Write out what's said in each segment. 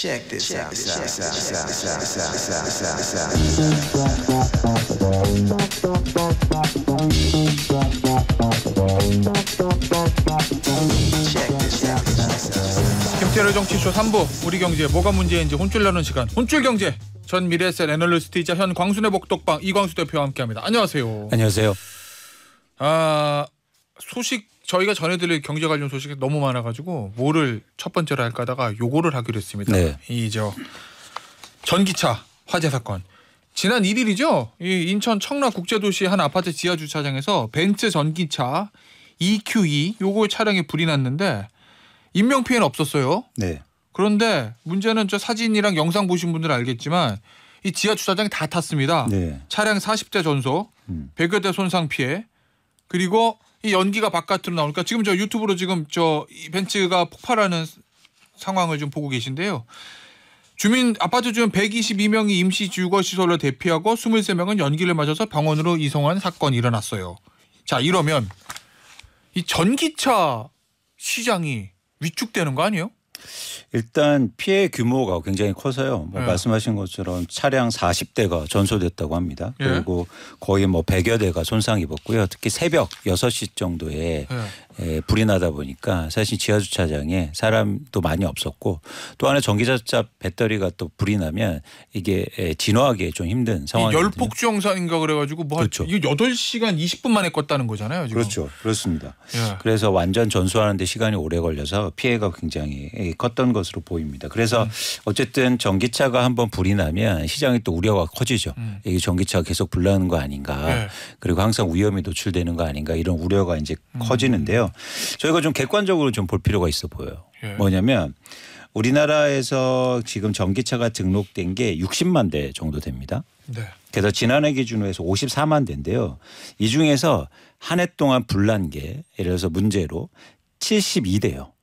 Check this out. 김태로 정치쇼 3부 우리 경제 뭐가 문제인지 혼쭐나는 시간 혼쭐 경제 전 미래셀 애널리스트이자 현 광순의 복덕방 이광수 대표와 함께합니다. 안녕하세요. 안녕하세요. 아 소식 저희가 전해드릴 경제 관련 소식이 너무 많아가지고 뭐를 첫 번째로 할까다가 요거를 하기로 했습니다. 네. 이저 전기차 화재 사건. 지난 1일이죠. 이 인천 청라 국제도시 한 아파트 지하 주차장에서 벤츠 전기차 EQE e 요거 차량에 불이 났는데 인명 피해는 없었어요. 네. 그런데 문제는 저 사진이랑 영상 보신 분들은 알겠지만 이 지하 주차장이 다 탔습니다. 네. 차량 40대 전소, 100여 음. 대 손상 피해, 그리고 이 연기가 바깥으로 나오니까 지금 저 유튜브로 지금 저 벤츠가 폭발하는 상황을 좀 보고 계신데요. 주민 아파트 주민 122명이 임시 주거 시설로 대피하고 23명은 연기를 맞아서 병원으로 이송한 사건이 일어났어요. 자, 이러면 이 전기차 시장이 위축되는 거 아니에요? 일단 피해 규모가 굉장히 커서요. 뭐 예. 말씀하신 것처럼 차량 40대가 전소됐다고 합니다. 예. 그리고 거의 뭐 100여 대가 손상 입었고요. 특히 새벽 6시 정도에 예. 예, 불이 나다 보니까 사실 지하 주차장에 사람도 많이 없었고 또 하나 전기자차 배터리가 또 불이 나면 이게 예, 진화하기 에좀 힘든 상황이 열폭주 영상인가 그래가지고 뭐 그렇죠. 한, 8시간 20분 만에 껐다는 거잖아요. 지금. 그렇죠. 그렇습니다. 예. 그래서 완전 전수하는데 시간이 오래 걸려서 피해가 굉장히 예, 컸던 것으로 보입니다. 그래서 음. 어쨌든 전기차가 한번 불이 나면 시장이 또 우려가 커지죠. 음. 이 전기차가 계속 불나는 거 아닌가. 예. 그리고 항상 위험이 노출되는 거 아닌가 이런 우려가 이제 음. 커지는데요. 저희가 좀 객관적으로 좀 볼 필요가 있어 보여요. 예. 뭐냐면 우리나라에서 지금 전기차가 등록된 게 60만 대 정도 됩니다. 네. 그래서 지난해 기준으로 해서 54만 대인데요. 이 중에서 한 해 동안 불난 게 예를 들어서 문제로 72대요. 어,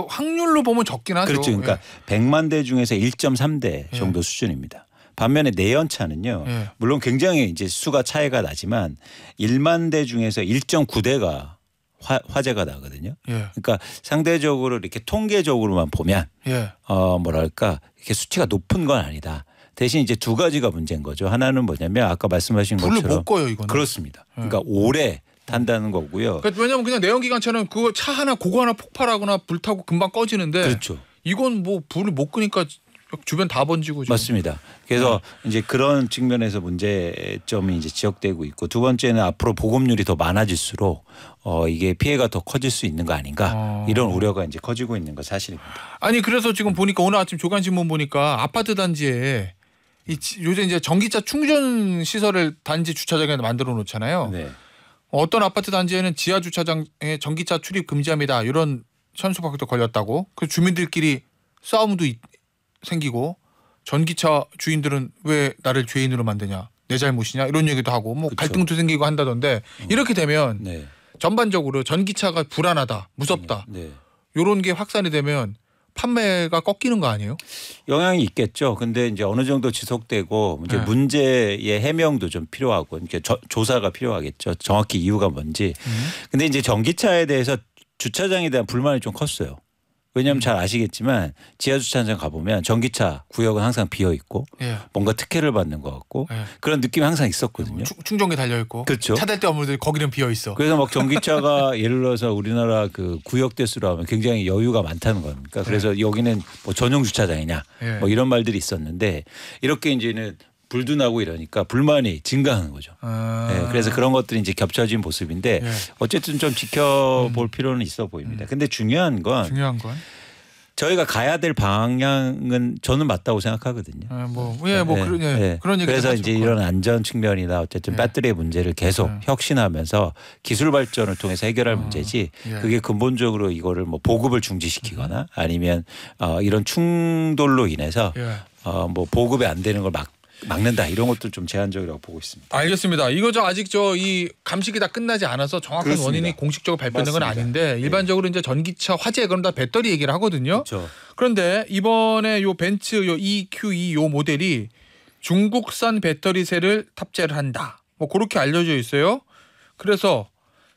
뭐 확률로 보면 적긴 하죠. 그렇죠. 그러니까 예. 100만 대 중에서 1.3대 예. 정도 예. 수준입니다. 반면에 내연차는요. 예. 물론 굉장히 이제 수가 차이가 나지만 1만 대 중에서 1.9대가 화, 화제가 나거든요. 예. 그러니까 상대적으로 이렇게 통계적으로만 보면 예. 어 뭐랄까 이렇게 수치가 높은 건 아니다. 대신 이제 두 가지가 문제인 거죠. 하나는 뭐냐면 아까 말씀하신 불을 것처럼 못 꺼요 이거 그렇습니다. 예. 그러니까 오래 탄다는 거고요. 그러니까 왜냐하면 그냥 내연기관차는 그차 하나 고거 하나 폭발하거나 불타고 금방 꺼지는데 그렇죠. 이건 뭐 불을 못 끄니까 주변 다 번지고 지금. 맞습니다. 그래서 네. 이제 그런 측면에서 문제점이 이제 지적되고 있고 두 번째는 앞으로 보급률이 더 많아질수록 어 이게 피해가 더 커질 수 있는 거 아닌가 아. 이런 우려가 이제 커지고 있는 거 사실입니다. 아니 그래서 지금 보니까 오늘 아침 조간 신문 보니까 아파트 단지에 이 요새 이제 전기차 충전 시설을 단지 주차장에 만들어 놓잖아요. 네. 어떤 아파트 단지에는 지하 주차장에 전기차 출입 금지합니다. 이런 선수박도 걸렸다고. 그 주민들끼리 싸움도 있, 생기고 전기차 주인들은 왜 나를 죄인으로 만드냐 내 잘못이냐 이런 얘기도 하고 뭐 그쵸. 갈등도 생기고 한다던데 어. 이렇게 되면 네. 전반적으로 전기차가 불안하다 무섭다 음. 네. 요런 게 확산이 되면 판매가 꺾이는 거 아니에요? 영향이 있겠죠. 근데 이제 어느 정도 지속되고 이제 네. 문제의 해명도 좀 필요하고 이렇게 저, 조사가 필요하겠죠. 정확히 이유가 뭔지. 음. 근데 이제 전기차에 대해서 주차장에 대한 불만이 좀 컸어요. 왜냐하면 음. 잘 아시겠지만 지하 주차장 가보면 전기차 구역은 항상 비어 있고 예. 뭔가 특혜를 받는 것 같고 예. 그런 느낌이 항상 있었거든요. 충, 충전기 달려 있고 그렇죠. 차댈 데 없는데 거기는 비어 있어. 그래서 막 전기차가 예를 들어서 우리나라 그 구역 대수로 하면 굉장히 여유가 많다는 겁니까? 그러니까 예. 그래서 예. 여기는 뭐 전용 주차장이냐 예. 뭐 이런 말들이 있었는데 이렇게 이제는 불도 나고 이러니까 불만이 증가하는 거죠. 아. 네, 그래서 그런 것들이 이제 겹쳐진 모습인데 예. 어쨌든 좀 지켜볼 음. 필요는 있어 보입니다. 음. 근데 중요한 건 중요한 건 저희가 가야 될 방향은 저는 맞다고 생각하거든요. 아, 뭐, 예, 뭐 네, 그런, 예, 네. 그런 그래서 이제 이런 안전 측면이나 어쨌든 배터리의 문제를 계속 예. 혁신하면서 기술 발전을 통해서 해결할 어, 문제지 그게 근본적으로 이거를 뭐 보급을 중지시키거나 음. 아니면 어, 이런 충돌로 인해서 어, 뭐 보급이 안 되는 걸막 막는다 이런 것도좀 제한적이라고 보고 있습니다. 알겠습니다. 이거 저 아직 저 이 감식이 다 끝나지 않아서 정확한 그렇습니다. 원인이 공식적으로 발표된 맞습니다. 건 아닌데 예. 일반적으로 네. 이제 전기차 화재 그럼 다 배터리 얘기를 하거든요. 그렇죠. 그런데 이번에 요 벤츠 요 EQ2 e 요 모델이 중국산 배터리세를 탑재를 한다. 뭐 그렇게 알려져 있어요. 그래서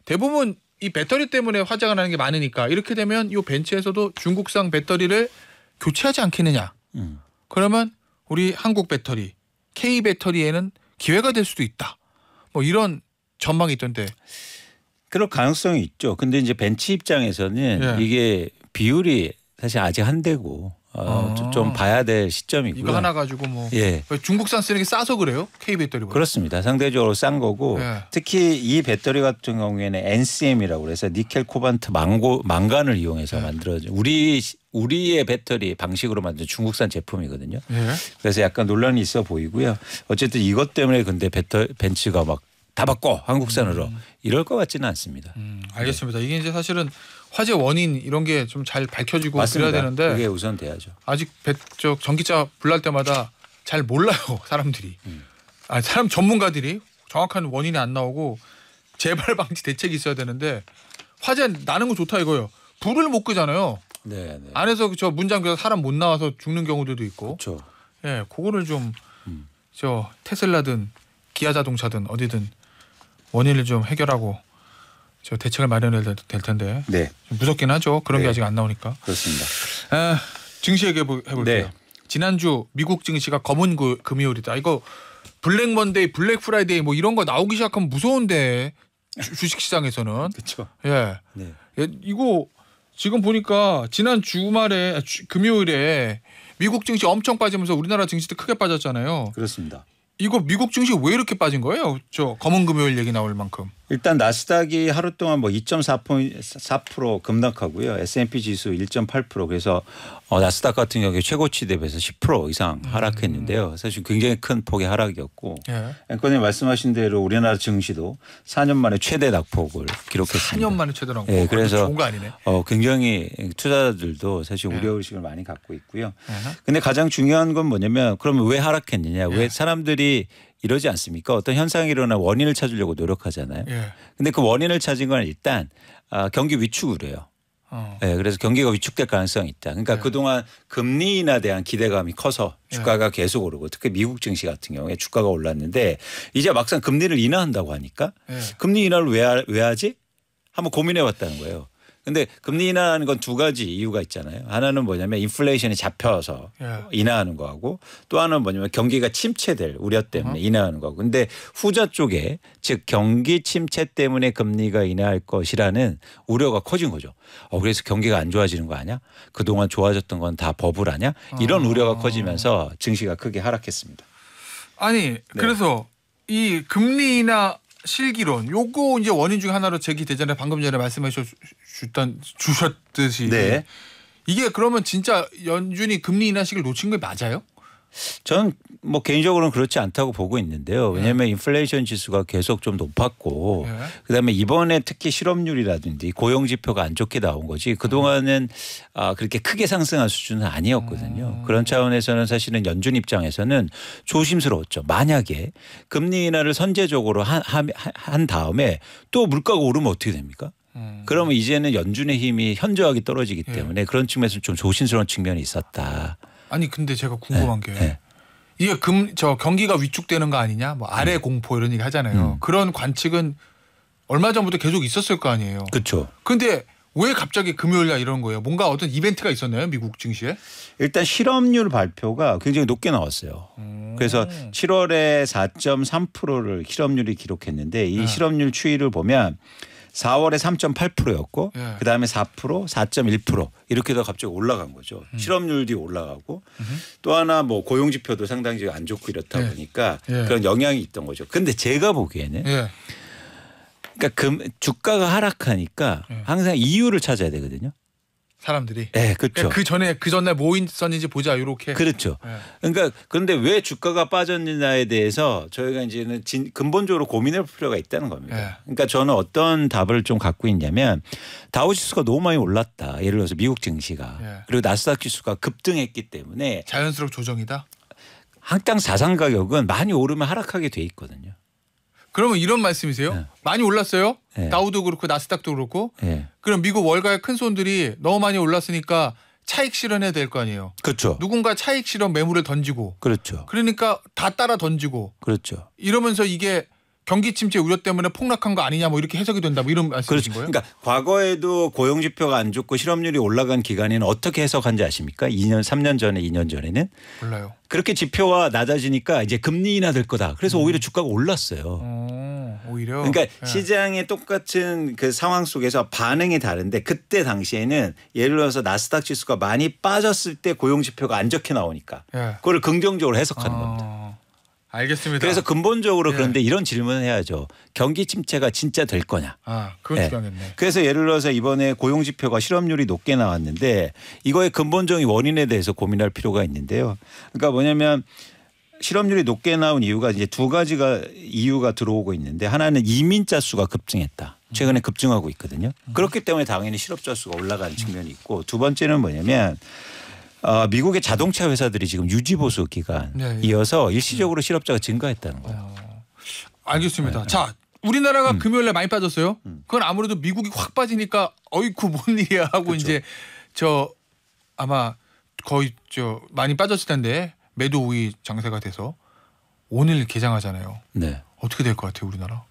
대부분 이 배터리 때문에 화재가 나는 게 많으니까 이렇게 되면 이 벤츠에서도 중국산 배터리를 교체하지 않겠느냐. 음. 그러면 우리 한국 배터리 K 배터리에는 기회가 될 수도 있다. 뭐 이런 전망이 있던데. 그럴 가능성이 있죠. 근데 이제 벤치 입장에서는 예. 이게 비율이 사실 아직 한 대고 어, 아. 좀 봐야 될 시점이고요. 이거 하나 가지고 뭐 예. 중국산 쓰레기 싸서 그래요? K 배터리 그렇습니다. 상대적으로 싼 거고 예. 특히 이 배터리 같은 경우에는 NCM이라고 그래서 니켈 코반트 망고 망간을 이용해서 예. 만들어진 우리 우리의 배터리 방식으로 만든 중국산 제품이거든요. 예. 그래서 약간 논란이 있어 보이고요. 어쨌든 이것 때문에 근데 배터 벤츠가 막다 바꿔 한국산으로 음. 이럴 것 같지는 않습니다. 음, 알겠습니다. 네. 이게 이제 사실은 화재 원인 이런 게 좀 잘 밝혀지고 그래야 되는데 그게 우선 돼야죠. 아직 배, 저 전기차 불날 때마다 잘 몰라요 사람들이. 음. 아 사람 전문가들이 정확한 원인이 안 나오고 재발 방지 대책이 있어야 되는데 화재 나는 거 좋다 이거요. 불을 못 끄잖아요. 네, 네. 안에서 저 문장에서 사람 못 나와서 죽는 경우들도 있고. 그렇죠. 예, 그거를 좀저 음. 테슬라든 기아 자동차든 어디든 원인을 좀 해결하고 저 대책을 마련해야 될, 텐데 네. 무섭긴 하죠. 그런 네. 게 아직 안 나오니까. 그렇습니다. 아, 증시 얘기해 볼게요. 네. 지난주 미국 증시가 검은 그, 금요일이다. 이거 블랙 먼데이, 블랙 프라이데이 뭐 이런 거 나오기 시작하면 무서운데 주식 시장에서는 그렇죠. 예. 네. 예. 이거 지금 보니까 지난 주말에 주, 금요일에 미국 증시 엄청 빠지면서 우리나라 증시도 크게 빠졌잖아요. 그렇습니다. 이거 미국 증시 왜 이렇게 빠진 거예요? 저 검은 금요일 얘기 나올 만큼. 일단 나스닥이 하루 동안 뭐 2.4% 급락하고요. S&P 지수 1.8% 그래서 어, 나스닥 같은 경우에 최고치 대비해서 10% 이상 음. 하락했는데요. 사실 굉장히 큰 폭의 하락이었고 예. 앵커님 말씀하신 대로 우리나라 증시도 4년 만에 최대 낙폭을 기록했습니다. 4년 만에 최대 낙폭. 예, 그래서 좋은 거 아니네. 어, 굉장히 투자자들도 사실 예. 우려의식을 많이 갖고 있고요. 예. 근데 가장 중요한 건 뭐냐면 그러면 왜 하락했느냐. 왜 예. 사람들이 이러지 않습니까? 어떤 현상이 일어나 원인을 찾으려고 노력하잖아요. 예. 근데 그 원인을 찾은 건 일단 아, 경기 위축을 해요. 어. 네, 그래서 경기가 위축될 가능성이 있다. 그러니까 네. 그동안 금리나 인 대한 기대감이 커서 예. 주가가 네. 계속 오르고 특히 미국 증시 같은 경우에 주가가 올랐는데 이제 막상 금리를 인하한다고 하니까 네. 금리 인하를 왜, 하, 왜 하지? 한번 고민해 봤다는 거예요. 근데 금리 인하하는 건 두 가지 이유가 있잖아요. 하나는 뭐냐면 인플레이션이 잡혀서 예. 인하하는 거하고 또 하나는 뭐냐면 경기가 침체될 우려 때문에 어? 인하하는 거고. 근데 후자 쪽에 즉 경기 침체 때문에 금리가 인하할 것이라는 우려가 커진 거죠. 어 그래서 경기가 안 좋아지는 거 아니야? 그동안 좋아졌던 건 다 버블 아니야? 이런 아. 우려가 커지면서 증시가 크게 하락했습니다. 아니, 네. 그래서 이 금리 인하 실기론 요거 이제 원인 중에 하나로 제기되잖아요. 방금 전에 말씀하셨 주단 주셨듯이 네. 이게 그러면 진짜 연준이 금리 인하식을 놓친 게 맞아요? 저는 뭐 개인적으로는 그렇지 않다고 보고 있는데요. 왜냐하면 네. 인플레이션 지수가 계속 좀 높았고 네. 그다음에 이번에 특히 실업률이라든지 고용 지표가 안 좋게 나온 거지 그동안은 아, 그렇게 크게 상승한 수준은 아니었거든요. 음. 그런 차원에서는 사실은 연준 입장에서는 조심스러웠죠. 만약에 금리 인하를 선제적으로 한, 한 다음에 또 물가가 오르면 어떻게 됩니까? 음. 그러면 이제는 연준의 힘이 현저하게 떨어지기 예. 때문에 예. 그런 측면에서 좀 조심스러운 측면이 있었다. 아니 근데 제가 궁금한 네. 게 네. 이게 금 저 경기가 위축되는 거 아니냐, 뭐 아래 음. 공포 이런 얘기 하잖아요. 음. 그런 관측은 얼마 전부터 계속 있었을 거 아니에요. 그렇죠. 근데 왜 갑자기 금요일 날 이런 거예요? 뭔가 어떤 이벤트가 있었나요? 미국 증시에? 일단 실업률 발표가 굉장히 높게 나왔어요. 음. 그래서 7월에 4.3%를 실업률이 기록했는데 이 네. 실업률 추이를 보면 4월에 3.8%였고 예. 그다음에 4%, 4.1% 이렇게 더 갑자기 올라간 거죠. 음. 실업률 뒤 올라가고 음. 또 하나 뭐 고용 지표도 상당히 안 좋고 이렇다 예. 보니까 예. 그런 영향이 있던 거죠. 근데 제가 보기에는 예. 그러니까 금 주가가 하락하니까 예. 항상 이유를 찾아야 되거든요. 사람들이. 네, 그렇죠. 그 전에 그 전날 뭐 있었는지 보자 이렇게. 그렇죠. 네. 그러니까 그런데 왜 주가가 빠졌느냐에 대해서 저희가 이제는 진, 근본적으로 고민할 필요가 있다는 겁니다. 네. 그러니까 저는 어떤 답을 좀 갖고 있냐면 다우지수가 너무 많이 올랐다. 예를 들어서 미국 증시가 네. 그리고 나스닥 지수가 급등했기 때문에 자연스럽 조정이다. 항당 자산 가격은 많이 오르면 하락하게 돼 있거든요. 그러면 이런 말씀이세요? 네. 많이 올랐어요? 네. 다우도 그렇고 나스닥도 그렇고. 네. 그럼 미국 월가의 큰 손들이 너무 많이 올랐으니까 차익 실현해야 될 거 아니에요. 그렇죠. 누군가 차익 실현 매물을 던지고. 그렇죠. 그러니까 다 따라 던지고. 그렇죠. 이러면서 이게 경기 침체 우려 때문에 폭락한 거 아니냐 뭐 이렇게 해석이 된다 뭐 이런 말씀이신 그렇죠. 거예요? 그러니까 과거에도 고용 지표가 안 좋고 실업률이 올라간 기간에는 어떻게 해석한지 아십니까? 2년 3년 전에 2년 전에는 몰라요. 그렇게 지표가 낮아지니까 이제 금리 인하 될 거다. 그래서 음. 오히려 주가가 올랐어요. 음, 오히려 그러니까 네. 시장의 똑같은 그 상황 속에서 반응이 다른데 그때 당시에는 예를 들어서 나스닥 지수가 많이 빠졌을 때 고용 지표가 안 좋게 나오니까 네. 그걸 긍정적으로 해석하는 아. 겁니다. 알겠습니다. 그래서 근본적으로 예. 그런데 이런 질문을 해야죠. 경기 침체가 진짜 될 거냐. 아, 그건 중요하겠네. 예. 그래서 예를 들어서 이번에 고용 지표가 실업률이 높게 나왔는데 이거의 근본적인 원인에 대해서 고민할 필요가 있는데요. 그러니까 뭐냐면 실업률이 높게 나온 이유가 이제 두 가지가 이유가 들어오고 있는데 하나는 이민자 수가 급증했다. 최근에 급증하고 있거든요. 음. 그렇기 때문에 당연히 실업자 수가 올라가는 측면이 있고 두 번째는 뭐냐면 어, 미국의 자동차 회사들이 지금 유지보수 기간 네, 예. 이어서 일시적으로 실업자가 증가했다는 거예요. 어, 알겠습니다. 네, 네. 자, 우리나라가 음. 금요일에 많이 빠졌어요. 음. 그건 아무래도 미국이 확 빠지니까 어이쿠 뭔 일이야 하고 그쵸. 이제 저 아마 거의 저 많이 빠졌을 텐데 매도 우위 장세가 돼서 오늘 개장하잖아요. 네. 어떻게 될 것 같아요, 우리나라?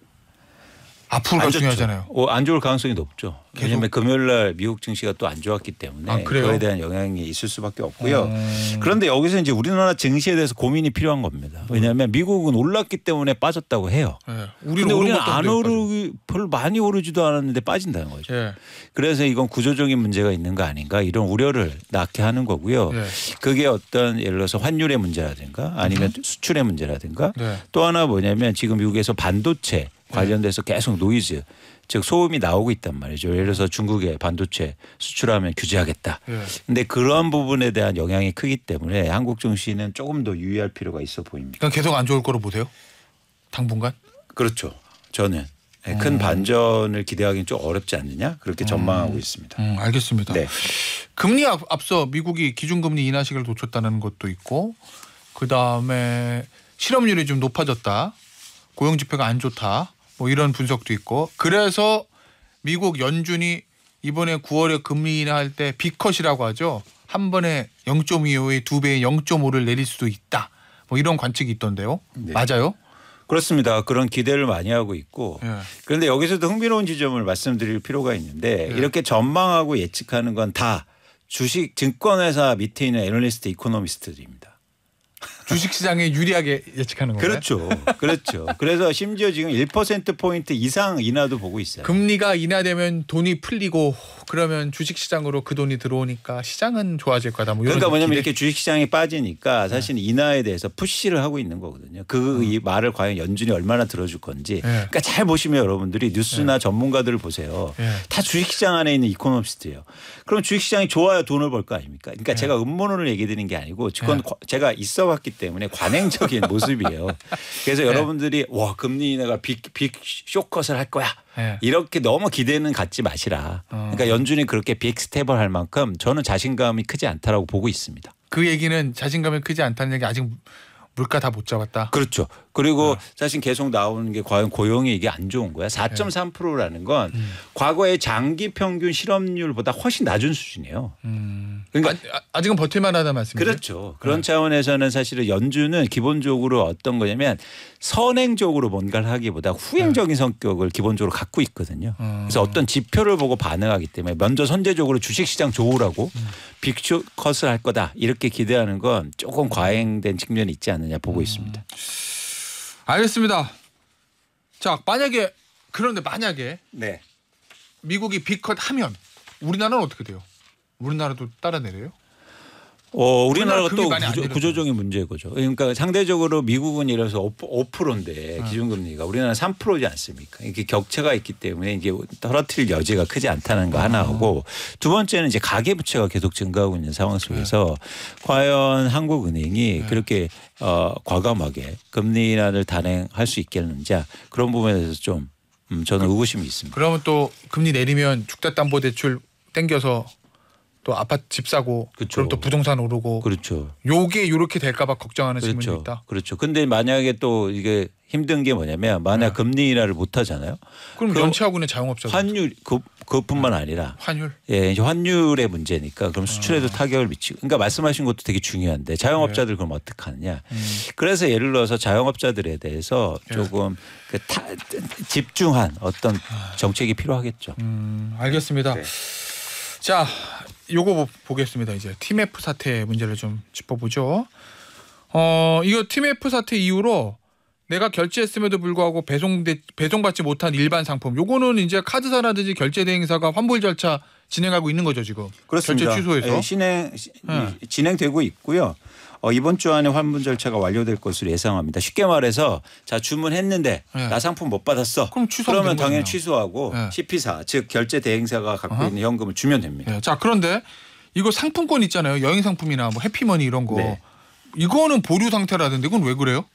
앞으로가 중요하잖아요. 어, 안 좋을 가능성이 높죠. 왜냐하면 금요일 날 미국 증시가 또 안 좋았기 때문에 아, 그거에 대한 영향이 있을 수밖에 없고요. 음. 그런데 여기서 이제 우리나라 증시에 대해서 고민이 필요한 겁니다. 음. 왜냐하면 미국은 올랐기 때문에 빠졌다고 해요. 네. 우리는 우리는 안 오르기 별 많이 오르지도 않았는데 빠진다는 거죠. 네. 그래서 이건 구조적인 문제가 있는 거 아닌가 이런 우려를 낳게 하는 거고요. 네. 그게 어떤 예를 들어서 환율의 문제라든가 아니면 음. 수출의 문제라든가 네. 또 하나 뭐냐면 지금 미국에서 반도체 관련돼서 계속 노이즈 즉 소음이 나오고 있단 말이죠. 예를 들어서 중국의 반도체 수출하면 규제하겠다. 그런데 예. 그러한 부분에 대한 영향이 크기 때문에 한국 증시는 조금 더 유의할 필요가 있어 보입니다. 그러니까 계속 안 좋을 거로 보세요? 당분간? 그렇죠. 저는 네, 큰 음. 반전을 기대하기는 좀 어렵지 않느냐 그렇게 음. 전망하고 음. 있습니다. 음, 알겠습니다. 네. 금리 앞서 미국이 기준금리 인하식을 놓쳤다는 것도 있고 그 다음에 실업률이 좀 높아졌다, 고용 지표가 안 좋다. 뭐 이런 분석도 있고 그래서 미국 연준이 이번에 9월에 금리 인하할 때 비컷이라고 하죠. 한 번에 0.25의 두 배의 0.5를 내릴 수도 있다. 뭐 이런 관측이 있던데요. 네. 맞아요? 그렇습니다. 그런 기대를 많이 하고 있고 예. 그런데 여기서도 흥미로운 지점을 말씀드릴 필요가 있는데 예. 이렇게 전망하고 예측하는 건 다 주식 증권회사 밑에 있는 애널리스트 이코노미스트들입니다. 주식시장에 유리하게 예측하는 거예요. 그렇죠. 그렇죠. 그래서 심지어 지금 1%포인트 이상 인하도 보고 있어요. 금리가 인하되면 돈이 풀리고 그러면 주식시장으로 그 돈이 들어오니까 시장은 좋아질 거다. 뭐 그러니까 뭐냐면 기대... 이렇게 주식시장이 빠지니까 네. 사실 네. 인하에 대해서 푸시를 하고 있는 거거든요. 그 음. 말을 과연 연준이 얼마나 들어줄 건지. 네. 그러니까 잘 보시면 여러분들이 뉴스나 네. 전문가들을 보세요. 네. 다 주식시장 안에 있는 이코노미스트예요. 그럼 주식시장이 좋아야 돈을 벌 거 아닙니까? 그러니까 네. 제가 음모론을 얘기 드리는 게 아니고 그건 제가 있어봤기 때문에 때문에 관행적인 모습이에요. 그래서 네. 여러분들이 와 금리 인하가 빅 빅 쇼컷을 할 거야 네. 이렇게 너무 기대는 갖지 마시라. 어. 그러니까 연준이 그렇게 빅 스텝을 할 만큼 저는 자신감이 크지 않다라고 보고 있습니다. 그 얘기는 자신감이 크지 않다는 얘기 아직 물가 다 못 잡았다. 그렇죠. 그리고 네. 사실 계속 나오는 게 과연 고용이 이게 안 좋은 거야. 4.3%라는 건 음. 과거의 장기 평균 실업률보다 훨씬 낮은 수준이에요. 음. 그러니까 아, 아 직은 버틸만하다 말씀이죠. 그렇죠. 그런 네. 차원에서는 사실은 연준은 기본적으로 어떤 거냐면 선행적으로 뭔가를 하기보다 후행적인 네. 성격을 기본적으로 갖고 있거든요. 음. 그래서 어떤 지표를 보고 반응하기 때문에 먼저 선제적으로 주식시장 좋으라고 음. 빅쇼컷을 할 거다 이렇게 기대하는 건 조금 과잉된 측면이 있지 않은. 가느냐 보고 음. 있습니다. 알겠습니다. 자 만약에 그런데 만약에 네. 미국이 비컷 하면 우리나라는 어떻게 돼요? 우리나라도 따라 내려요? 어, 우리나라가 또 구조, 구조 적인 문제인거죠 그러니까 상대적으로 미국은 이래 들어서 5%인데 아. 기준금리가 우리나라는 3%지 않습니까? 이렇게 격차가 있기 때문에 이게 떨어뜨릴 여지가 크지 않다는 거 아. 하나하고 두 번째는 이제 가계 부채가 계속 증가하고 있는 상황 속에서 네. 과연 한국은행이 네. 그렇게 어, 과감하게 금리 인하를 단행할 수 있겠는지 그런 부분에 대해서 좀 음, 저는 그 의구심이 있습니다. 그러면 또 금리 내리면 주택담보대출 땡겨서 또 아파트 집 사고 그쵸. 그럼 또 부동산 오르고 그렇죠. 요게 요렇게 될까봐 걱정하는 그렇죠. 질문이 있다. 그렇죠. 근데 만약에 또 이게 힘든 게 뭐냐면 만약 네. 금리 인하를 못 하잖아요. 그럼 그 연체하고는 자영업자 환율 그 그뿐만 네. 아니라 환율 예 환율의 문제니까 그럼 수출에도 아. 타격을 미치고 그러니까 말씀하신 것도 되게 중요한데 자영업자들 네. 그럼 어떻게 하느냐 음. 그래서 예를 들어서 자영업자들에 대해서 네. 조금 그 타, 집중한 어떤 아. 정책이 필요하겠죠. 음, 알겠습니다. 네. 자 요거 보겠습니다. 이제 팀 F 사태 문제를 좀 짚어보죠. 어, 이거 팀 F 사태 이후로 내가 결제했음에도 불구하고 배송되, 배송받지 못한 일반 상품. 요거는 이제 카드사라든지 결제 대행사가 환불 절차 진행하고 있는 거죠 지금. 그렇습니다. 결제 취소해서 예, 진행 예. 진행되고 있고요. 어, 이번 주 안에 환불 절차가 완료될 것으로 예상합니다. 쉽게 말해서 자 주문했는데 네. 나 상품 못 받았어. 그럼 그러면 당연히 취소하고 네. 예. CP사 즉 결제 대행사가 갖고 어허. 있는 현금을 주면 됩니다. 네. 자 그런데 이거 상품권 있잖아요. 여행 상품이나 뭐 해피머니 이런 거. 네. 이거는 보류 상태라던데 이건 왜 그래요?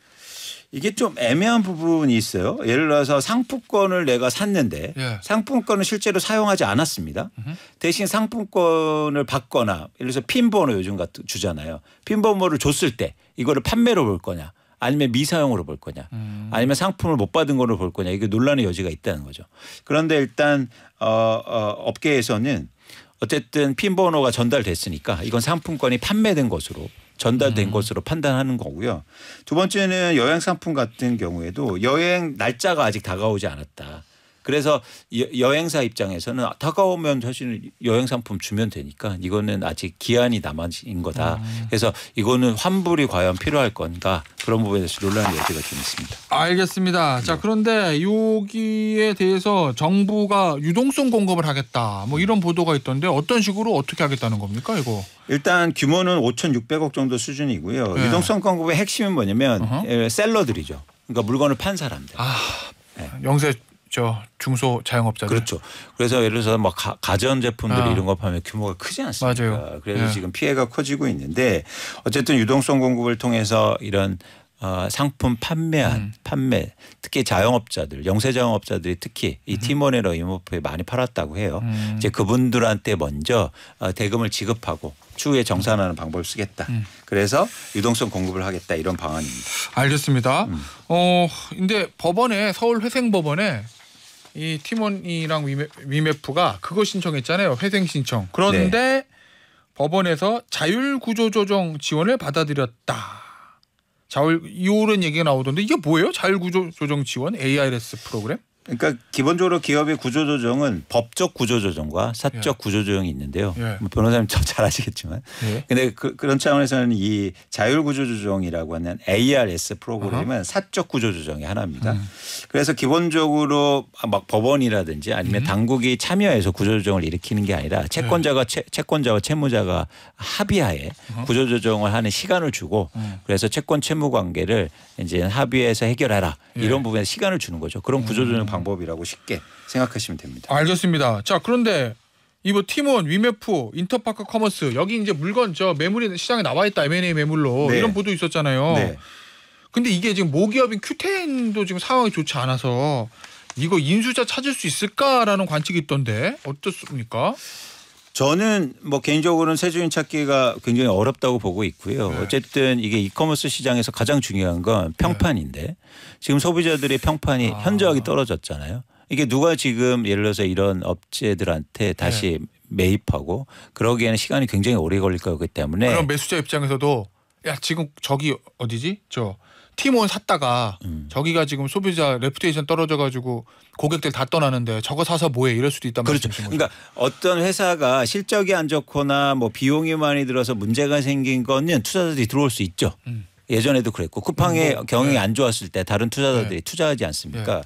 이게 좀 애매한 부분이 있어요. 예를 들어서 상품권을 내가 샀는데 예. 상품권을 실제로 사용하지 않았습니다. 으흠. 대신 상품권을 받거나 예를 들어서 핀번호 요즘 같 주잖아요. 핀번호를 줬을 때 이거를 판매로 볼 거냐 아니면 미사용으로 볼 거냐 음. 아니면 상품을 못 받은 거로 볼 거냐 이게 논란의 여지가 있다는 거죠. 그런데 일단 어, 어, 업계에서는 어쨌든 핀번호가 전달됐으니까 이건 상품권이 판매된 것으로 전달된 음. 것으로 판단하는 거고요. 두 번째는 여행 상품 같은 경우에도 여행 날짜가 아직 다가오지 않았다. 그래서 여행사 입장에서는 다가오면 사실 여행 상품 주면 되니까 이거는 아직 기한이 남아진 거다. 음. 그래서 이거는 환불이 과연 필요할 건가 그런 부분에서 대해논란이 아. 여지가 좀 있습니다. 알겠습니다. 자 네. 그런데 여기에 대해서 정부가 유동성 공급을 하겠다 뭐 이런 보도가 있던데 어떤 식으로 어떻게 하겠다는 겁니까 이거? 일단 규모는 5,600억 정도 수준이고요. 네. 유동성 공급의 핵심은 뭐냐면 어허. 예, 셀러들이죠. 그러니까 물건을 판 사람들. 아, 네. 영세 있죠 중소 자영업자들 그렇죠. 그래서 예를 들어서 뭐 가전 제품들 아. 이런 거 파면 규모가 크지 않습니까? 맞아요. 그래서 네. 지금 피해가 커지고 있는데 어쨌든 유동성 공급을 통해서 이런 어, 상품 판매한 음. 판매 특히 자영업자들 영세 자영업자들이 특히 이팀원이로 음. 이모프에 많이 팔았다고 해요. 음. 이제 그분들한테 먼저 어, 대금을 지급하고 추후에 정산하는 방법을 쓰겠다. 음. 그래서 유동성 공급을 하겠다 이런 방안입니다. 알겠습니다. 음. 어 근데 법원에 서울 회생법원에 이팀원이랑 위메프가 그거 신청했잖아요. 회생 신청. 그런데 네. 법원에서 자율 구조 조정 지원을 받아들였다. 자율 이오른 얘기가 나오던데 이게 뭐예요? 자율 구조 조정 지원 ARS 프로그램? 그러니까 기본적으로 기업의 구조조정은 법적 구조조정과 사적 예. 구조조정이 있는데요. 예. 뭐 변호사님 저잘 아시겠지만. 그런데 예. 그, 런 차원에서는 이 자율구조조정이라고 하는 ARS 프로그램은 어허. 사적 구조조정의 하나입니다. 음. 그래서 기본적으로 막 법원이라든지 아니면 음. 당국이 참여해서 구조조정을 일으키는 게 아니라 채권자가 예. 채, 채권자와 채무자가 합의하에 어허. 구조조정을 하는 시간을 주고 음. 그래서 채권 채무 관계를 이제 합의해서 해결하라 예. 이런 부분에 시간을 주는 거죠. 그런 구조조정 음. 방법이라고 쉽게 생각하시면 됩니다. 알겠습니다. 자 그런데 이뭐 팀원, 위메프, 인터파크 커머스 여기 이제 물건 저 매물이 시장에 나와 있다 M&A 매물로 네. 이런 보도 있었잖아요. 네. 근데 이게 지금 모기업인 큐텐도 지금 상황이 좋지 않아서 이거 인수자 찾을 수 있을까라는 관측이 있던데 어떻습니까? 저는 뭐 개인적으로는 새 주인 찾기가 굉장히 어렵다고 보고 있고요. 네. 어쨌든 이게 이커머스 시장에서 가장 중요한 건 평판인데 네. 지금 소비자들의 평판이 아. 현저하게 떨어졌잖아요. 이게 누가 지금 예를 들어서 이런 업체들한테 다시 네. 매입하고 그러기에는 시간이 굉장히 오래 걸릴 거기 때문에 그럼 매수자 입장에서도 야 지금 저기 어디지 저 팀원 샀다가 음. 저기가 지금 소비자 레프테이션 떨어져 가지고 고객들 다 떠나는데 저거 사서 뭐해 이럴 수도 있단 그렇죠. 말이죠 그러니까 어떤 회사가 실적이 안 좋거나 뭐 비용이 많이 들어서 문제가 생긴 거는 투자자들이 들어올 수 있죠. 음. 예전에도 그랬고 쿠팡의 음. 뭐, 경영이 네. 안 좋았을 때 다른 투자자들이 네. 투자하지 않습니까? 네.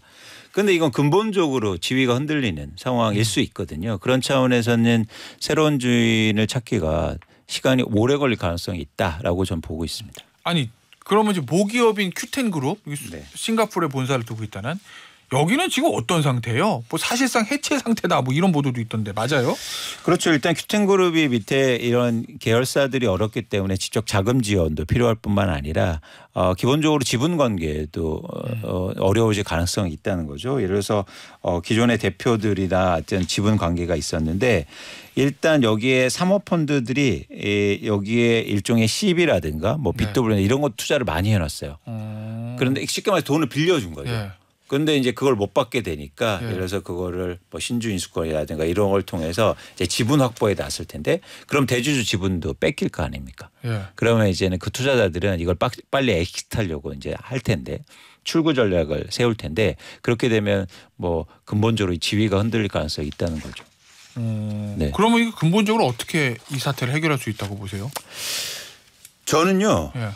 근데 이건 근본적으로 지위가 흔들리는 상황일 음. 수 있거든요. 그런 차원에서는 새로운 주인을 찾기가 시간이 오래 걸릴 가능성이 있다라고 전 보고 있습니다. 아니 그러면 이제 모기업인 큐텐 그룹 네. 싱가포르에 본사를 두고 있다는 여기는 지금 어떤 상태예요? 뭐 사실상 해체 상태다 뭐 이런 보도도 있던데 맞아요? 그렇죠. 일단 큐텐그룹이 밑에 이런 계열사들이 어렵기 때문에 지적 자금 지원도 필요할 뿐만 아니라 어, 기본적으로 지분 관계도 어, 어, 어려워질 가능성이 있다는 거죠. 예를 들어서 어, 기존의 대표들이나 어떤 지분 관계가 있었는데 일단 여기에 사모펀드들이 여기에 일종의 CB라든가 뭐 빚도 네. 이런 거 투자를 많이 해놨어요. 음. 그런데 쉽게 말해서 돈을 빌려준 거죠. 네. 근데 이제 그걸 못 받게 되니까 예. 예를 들어서 그거를 뭐 신주 인수권이라든가 이런 걸 통해서 이제 지분 확보에 나설 텐데 그럼 대주주 지분도 뺏길 거 아닙니까? 예. 그러면 이제는 그 투자자들은 이걸 빨리 엑시트하려고 이제 할 텐데 출구 전략을 세울 텐데 그렇게 되면 뭐 근본적으로 지위가 흔들릴 가능성이 있다는 거죠. 음, 네. 그러면 이거 근본적으로 어떻게 이 사태를 해결할 수 있다고 보세요? 저는요. 예.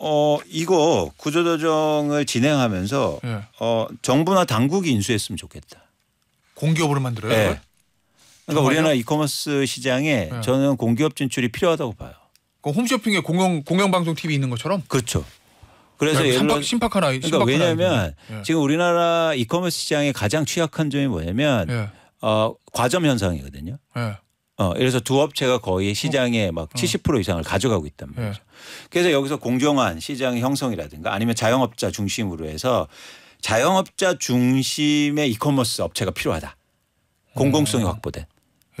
어 이거 구조조정을 진행하면서 예. 어 정부나 당국이 인수했으면 좋겠다. 공기업으로 만들어요. 네. 그러니까 우리나라 이커머스 시장에 예. 저는 공기업 진출이 필요하다고 봐요. 그 홈쇼핑에 공영 공영방송 TV 있는 것처럼. 그렇죠. 그래서 심박, 심박한 아이. 그러니까 왜냐하면 예. 지금 우리나라 이커머스 시장에 가장 취약한 점이 뭐냐면 예. 어, 과점 현상이거든요. 예. 어, 이래서 두 업체가 거의 시장의 어. 막70% 음. 이상을 가져가고 있단 예. 말이죠. 그래서 여기서 공정한 시장 형성이라든가 아니면 자영업자 중심으로 해서 자영업자 중심의 이커머스 업체가 필요하다. 공공성이 음. 확보된.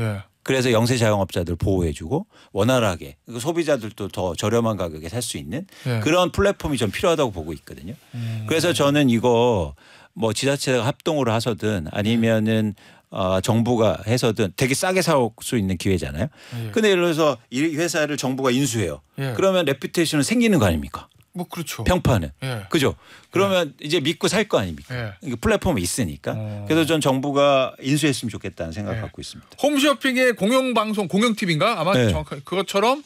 예. 그래서 영세 자영업자들 보호해주고 원활하게 소비자들도 더 저렴한 가격에 살 수 있는 예. 그런 플랫폼이 좀 필요하다고 보고 있거든요. 음. 그래서 저는 이거 뭐 지자체가 합동으로 하서든 아니면은 어, 정부가 해서든 되게 싸게 사올 수 있는 기회잖아요. 예. 근데 예를 들어서 이 회사를 정부가 인수해요. 예. 그러면 레피테이션은 생기는 거 아닙니까? 뭐 그렇죠. 평판은 예. 그죠. 그러면 예. 이제 믿고 살 거 아닙니까? 예. 플랫폼이 있으니까. 어. 그래서 전 정부가 인수했으면 좋겠다는 생각 을 예. 갖고 있습니다. 홈쇼핑의 공영 방송 공영 TV인가 아마 네. 정확한 그것처럼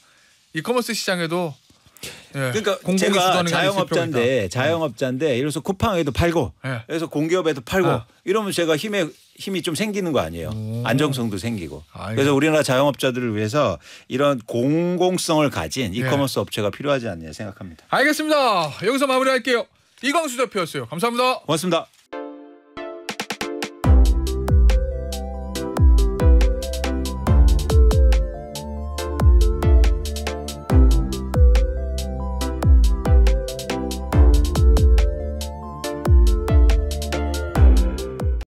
이커머스 시장에도 예. 그러니까 제가 자영업자인데 자영업자인데 이래서 쿠팡에도 팔고 예. 그래서 공기업에도 팔고 아. 이러면 제가 힘에 힘이 좀 생기는 거 아니에요. 안정성도 생기고. 그래서 우리나라 자영업자들을 위해서 이런 공공성을 가진 예. 이커머스 업체가 필요하지 않냐 생각합니다. 알겠습니다. 여기서 마무리할게요. 이광수 대표였어요. 감사합니다. 고맙습니다.